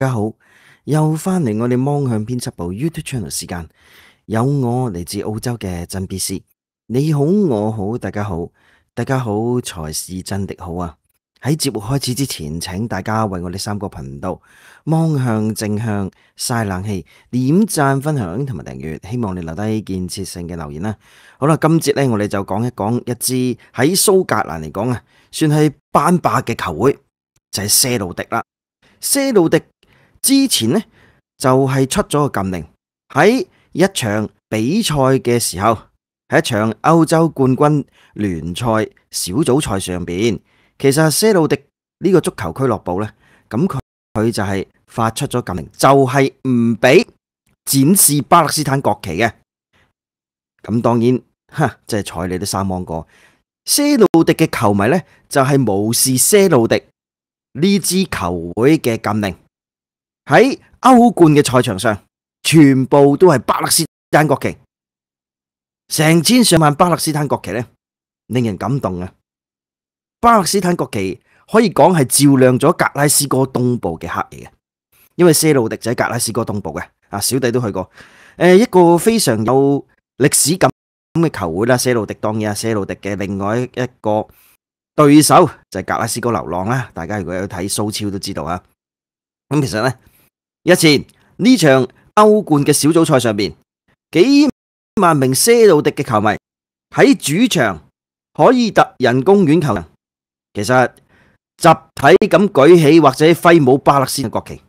大家好，又翻嚟我哋《望向编辑部 YouTube Channel》时间，有我嚟自澳洲嘅真 B C。你好，我好，大家好，大家好才是真的好啊！喺节目开始之前，请大家为我哋三个频道《望向正向晒冷气》点赞、分享同埋订阅。希望你留低建设性嘅留言啦。好啦，今节咧，我哋就讲一讲一支喺苏格兰嚟讲啊，算系班霸嘅球会就系谢鲁迪啦。谢鲁迪。之前呢，就系出咗个禁令，喺一场比赛嘅时候，喺一场欧洲冠军联赛小组赛上边，其实谢鲁迪呢个足球俱乐部呢，咁佢佢就系发出咗禁令，就系唔俾展示巴勒斯坦国旗嘅。咁当然，吓即系彩你都三芒果，谢鲁迪嘅球迷呢，就系无视谢鲁迪呢支球会嘅禁令。喺歐冠嘅賽場上，全部都係巴勒斯坦國旗，成千上萬巴勒斯坦國旗咧，令人感動啊！巴勒斯坦國旗可以講係照亮咗格拉斯哥東部嘅黑夜嘅，因為謝路迪就喺格拉斯哥東部嘅，啊小弟都去過，誒一個非常有歷史感咁嘅球會啦。謝魯迪當然啊，謝路迪嘅另外一個對手就係格拉斯哥流浪啦。大家如果有睇蘇超都知道啊，咁其实咧。一次呢场欧冠嘅小组赛上面，几万名西鲁迪嘅球迷喺主场海尔特人公园球，其实集体咁举起或者挥舞巴勒斯坦国旗，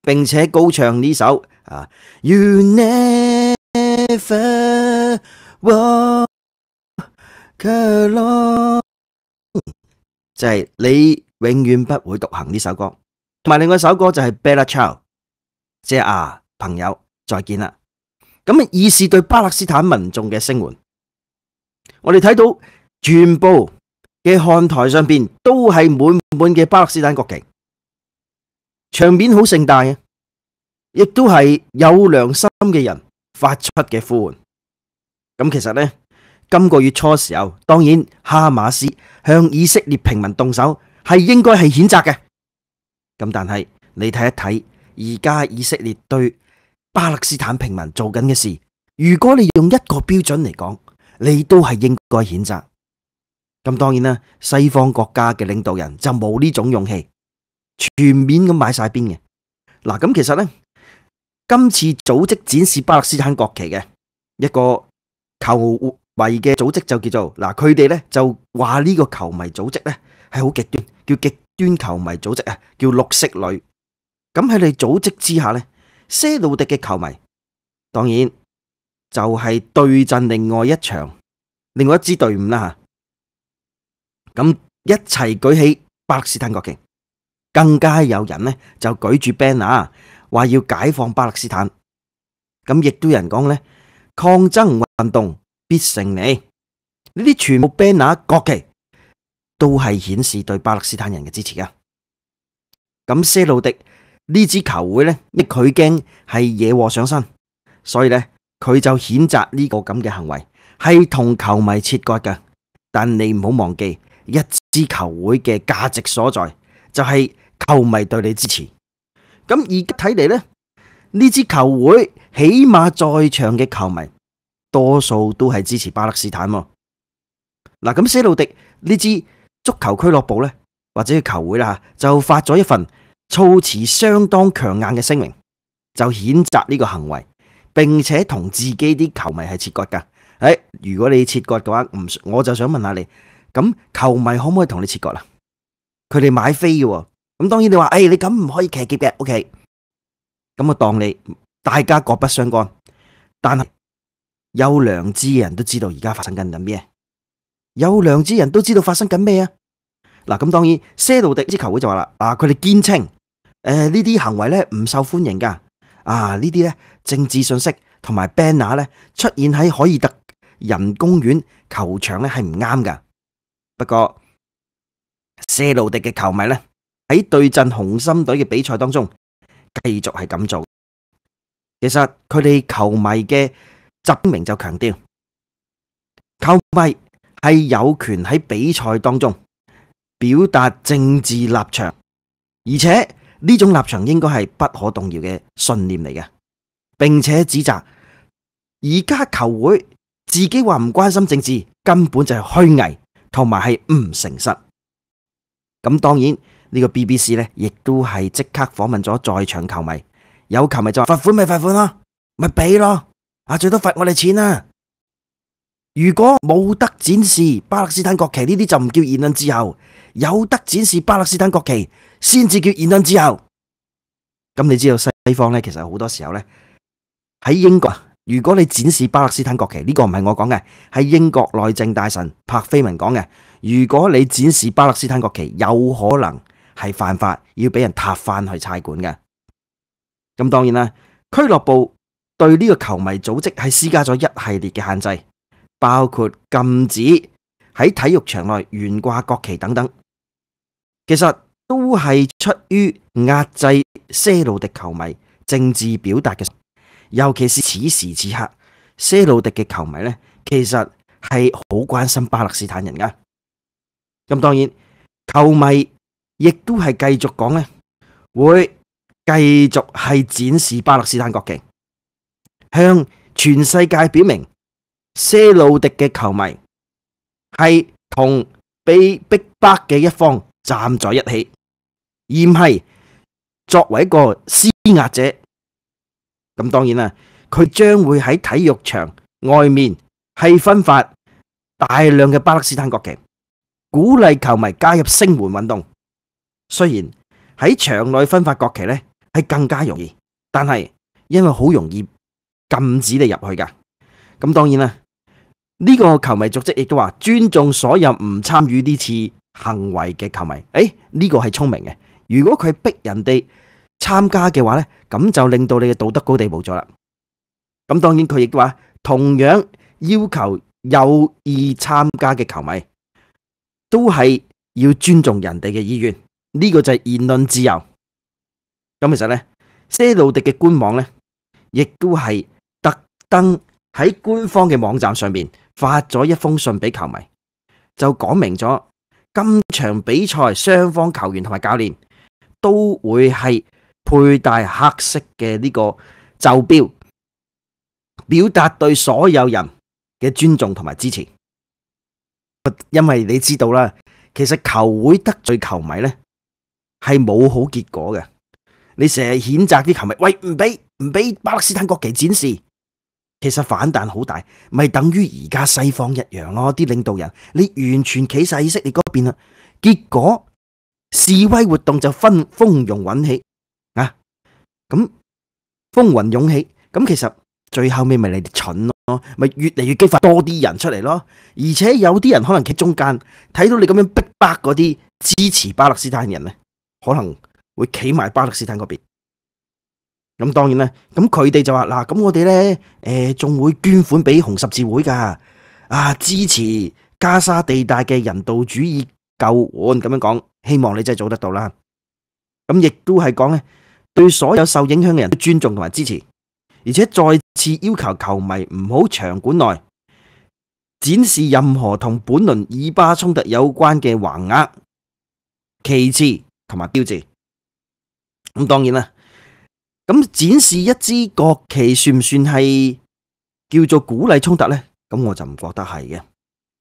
并且高唱呢首啊，You Never Walk Alone，就系你永远不会独行呢首歌，同埋另外一首歌就系 Bellachow。即系啊，朋友再见啦！咁啊，二是对巴勒斯坦民众嘅声援。我哋睇到全部嘅看台上边都系满满嘅巴勒斯坦国旗，场面好盛大啊！亦都系有良心嘅人发出嘅呼唤。咁其实呢，今个月初时候，当然哈马斯向以色列平民动手，系应该系谴责嘅。咁但系你睇一睇。而家以色列对巴勒斯坦平民做紧嘅事，如果你用一个标准嚟讲，你都系应该谴责。咁当然啦，西方国家嘅领导人就冇呢种勇气，全面咁买晒边嘅。嗱，咁其实呢，今次组织展示巴勒斯坦国旗嘅一个球迷嘅组织就叫做嗱，佢哋呢就话呢个球迷组织呢系好极端，叫极端球迷组织啊，叫绿色女。咁喺你组织之下呢，谢鲁迪嘅球迷，当然就系对阵另外一场、另外一支队伍啦吓。咁一齐举起巴勒斯坦国旗，更加有人呢就举住 banner，话要解放巴勒斯坦。咁亦都有人讲呢，抗争运动必胜利。呢啲全部 banner、国旗都系显示对巴勒斯坦人嘅支持噶。咁谢鲁迪。呢支球会一佢惊系惹祸上身，所以呢，佢就谴责呢个咁嘅行为系同球迷切割嘅。但你唔好忘记，一支球会嘅价值所在就系球迷对你支持。咁而睇嚟呢，呢支球会起码在场嘅球迷多数都系支持巴勒斯坦。嗱，咁斯路迪呢支足球俱乐部呢，或者球会啦就发咗一份。措辞相当强硬嘅声明，就谴责呢个行为，并且同自己啲球迷系切割噶。诶，如果你切割嘅话，唔我就想问下你，咁球迷可唔可以同你切割啦？佢哋买飞嘅，咁当然你话，诶，你咁唔可以骑劫嘅，OK？咁啊，当你大家各不相干，但系有良知人都知道而家发生紧紧咩？有良知人都知道发生紧咩啊？嗱，咁当然，谢路迪支球会就话啦，嗱，佢哋坚称。诶，呢啲行为咧唔受欢迎噶，啊呢啲咧政治信息同埋 banner 咧出现喺海尔特人公园球场咧系唔啱噶。不过，谢路迪嘅球迷咧喺对阵红心队嘅比赛当中继续系咁做。其实佢哋球迷嘅集明就强调，球迷系有权喺比赛当中表达政治立场，而且。呢种立场应该系不可动摇嘅信念嚟嘅，并且指责而家球会自己话唔关心政治，根本就系虚伪同埋系唔诚实。咁当然呢个 BBC 呢亦都系即刻访问咗在场球迷，有球迷就话：罚款咪罚款咯，咪俾咯，啊最多罚我哋钱啊！如果冇得展示巴勒斯坦国旗呢啲，就唔叫言论自由。有得展示巴勒斯坦国旗，先至叫言论自由。咁你知道西方咧，其实好多时候咧喺英国如果你展示巴勒斯坦国旗，呢个唔系我讲嘅，系英国内政大臣柏菲文讲嘅。如果你展示巴勒斯坦国旗，有可能系犯法，要俾人挞翻去差馆嘅。咁当然啦，俱乐部对呢个球迷组织系施加咗一系列嘅限制，包括禁止喺体育场内悬挂国旗等等。其实都系出于压制西鲁迪球迷政治表达嘅，尤其是此时此刻，西鲁迪嘅球迷咧，其实系好关心巴勒斯坦人噶。咁当然，球迷亦都系继续讲咧，会继续系展示巴勒斯坦国旗，向全世界表明西鲁迪嘅球迷系同被逼北嘅一方。站在一起，而唔系作为一个施压者。咁当然啦，佢将会喺体育场外面系分发大量嘅巴勒斯坦国旗，鼓励球迷加入升援运动。虽然喺场内分发国旗咧系更加容易，但系因为好容易禁止你入去噶。咁当然啦，呢个球迷组织亦都话尊重所有唔参与呢次。行为嘅球迷，诶呢个系聪明嘅。如果佢逼人哋参加嘅话呢咁就令到你嘅道德高地冇咗啦。咁当然佢亦都话，同样要求有意参加嘅球迷都系要尊重人哋嘅意愿。呢个就系言论自由。咁其实呢，些路迪嘅官网呢，亦都系特登喺官方嘅网站上面发咗一封信俾球迷，就讲明咗。今場比賽，雙方球員同埋教練都會係佩戴黑色嘅呢個袖標，表達對所有人嘅尊重同埋支持。因為你知道啦，其實球會得罪球迷呢係冇好結果嘅。你成日譴責啲球迷，喂唔俾唔俾巴勒斯坦國旗展示。其实反弹好大，咪等于而家西方一样咯。啲领导人你完全企晒以色列嗰边啦，结果示威活动就分蜂拥涌起啊！咁风云涌起，咁其实最后尾咪你哋蠢咯，咪越嚟越激发多啲人出嚟咯。而且有啲人可能企中间，睇到你咁样逼迫嗰啲支持巴勒斯坦人咧，可能会企埋巴勒斯坦嗰边。咁当然啦，咁佢哋就话嗱，咁我哋咧，诶，仲会捐款俾红十字会噶，啊，支持加沙地带嘅人道主义救援，咁样讲，希望你真系做得到啦。咁亦都系讲咧，对所有受影响嘅人都尊重同埋支持，而且再次要求球迷唔好场馆内展示任何同本轮以巴冲突有关嘅横额、旗帜同埋标志。咁当然啦。咁展示一支国旗算唔算系叫做鼓励冲突咧？咁我就唔觉得系嘅。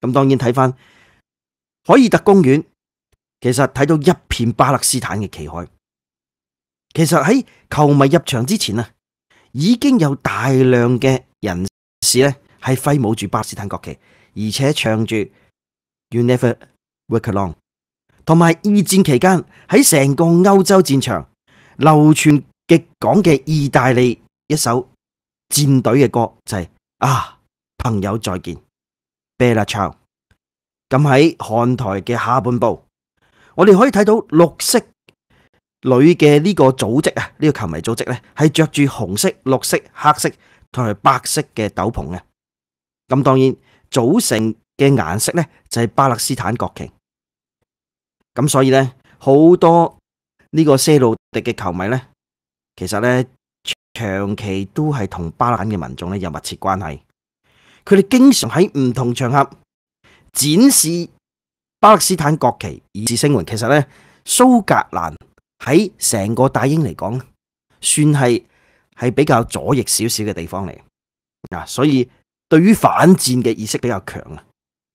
咁当然睇翻海尔特公园，其实睇到一片巴勒斯坦嘅旗海。其实喺球迷入场之前啊，已经有大量嘅人士咧系挥舞住巴勒斯坦国旗，而且唱住《You Never w a r k Alone》。同埋二战期间喺成个欧洲战场流传。嘅讲嘅意大利一首战队嘅歌就系啊朋友再见，贝拉唱。咁喺看台嘅下半部，我哋可以睇到绿色女嘅呢个组织啊，呢个球迷组织咧系着住红色、绿色、黑色同埋白色嘅斗篷嘅。咁当然组成嘅颜色咧就系巴勒斯坦国旗。咁所以咧好多呢个西路迪嘅球迷咧。其实咧，长期都系同巴兰嘅民众咧有密切关系，佢哋经常喺唔同场合展示巴勒斯坦国旗以示声援。其实咧，苏格兰喺成个大英嚟讲，算系系比较左翼少少嘅地方嚟，啊，所以对于反战嘅意识比较强啊。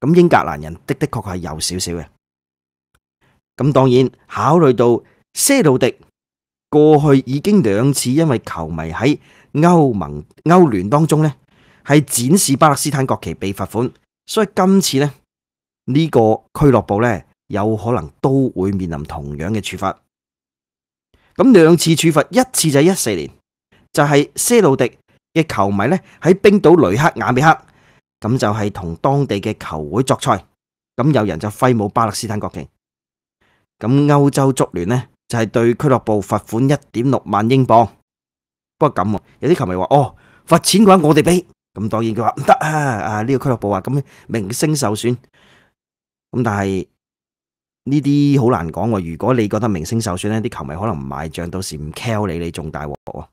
咁英格兰人的的确系右少少嘅，咁当然考虑到谢鲁迪。过去已经两次因为球迷喺欧盟欧联当中咧系展示巴勒斯坦国旗被罚款，所以今次咧呢个俱乐部咧有可能都会面临同样嘅处罚。咁两次处罚，一次就系一四年，就系谢鲁迪嘅球迷咧喺冰岛雷克雅美克，咁就系同当地嘅球会作赛，咁有人就挥舞巴勒斯坦国旗，咁欧洲足联咧。就系对俱乐部罚款一点六万英镑。不过咁有啲球迷话哦，罚钱嘅话我哋俾，咁当然佢话唔得啊。啊呢个俱乐部话咁明星受损。咁但系呢啲好难讲。如果你觉得明星受损咧，啲球迷可能唔买账，到时唔 call 你，你仲大镬喎。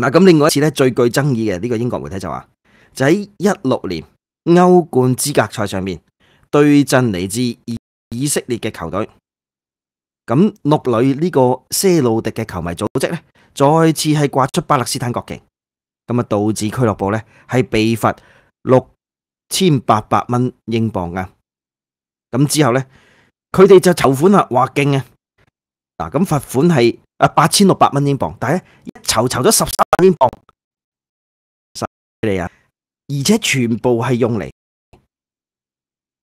嗱咁，另外一次咧最具争议嘅呢个英国媒体就话，就喺一六年欧冠资格赛上面对阵嚟自以以色列嘅球队。咁六里呢个谢鲁迪嘅球迷组织咧，再次系刮出巴勒斯坦国旗，咁啊导致俱乐部咧系被罚六千八百蚊英镑啊！咁之后咧，佢哋就筹款啊，话劲啊！嗱，咁罚款系啊八千六百蚊英镑，但系一筹筹咗十三英镑，犀利啊！而且全部系用嚟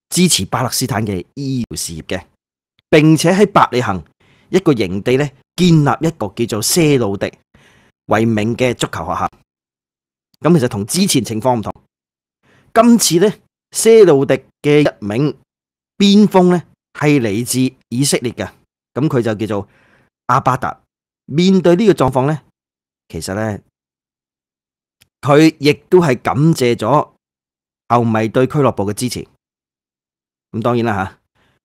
支持巴勒斯坦嘅医疗事业嘅。并且喺百里行一个营地咧，建立一个叫做谢路迪为名嘅足球学校。咁其实同之前情况唔同，今次咧谢路迪嘅一名边锋咧系嚟自以色列嘅，咁佢就叫做阿巴达。面对呢个状况咧，其实咧佢亦都系感谢咗球迷对俱乐部嘅支持。咁当然啦吓。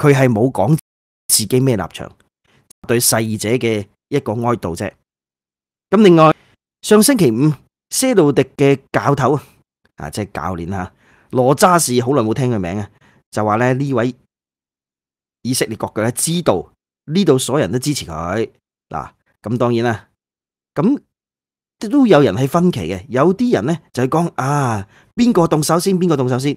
佢系冇讲自己咩立场，对逝者嘅一个哀悼啫。咁另外，上星期五，希路迪嘅教头啊，即系教练啦，罗扎士好耐冇听佢名啊，就话咧呢位以色列国咧知道呢度所有人都支持佢嗱。咁当然啦，咁都有人系分歧嘅，有啲人咧就系讲啊，边个动手先，边个动手先。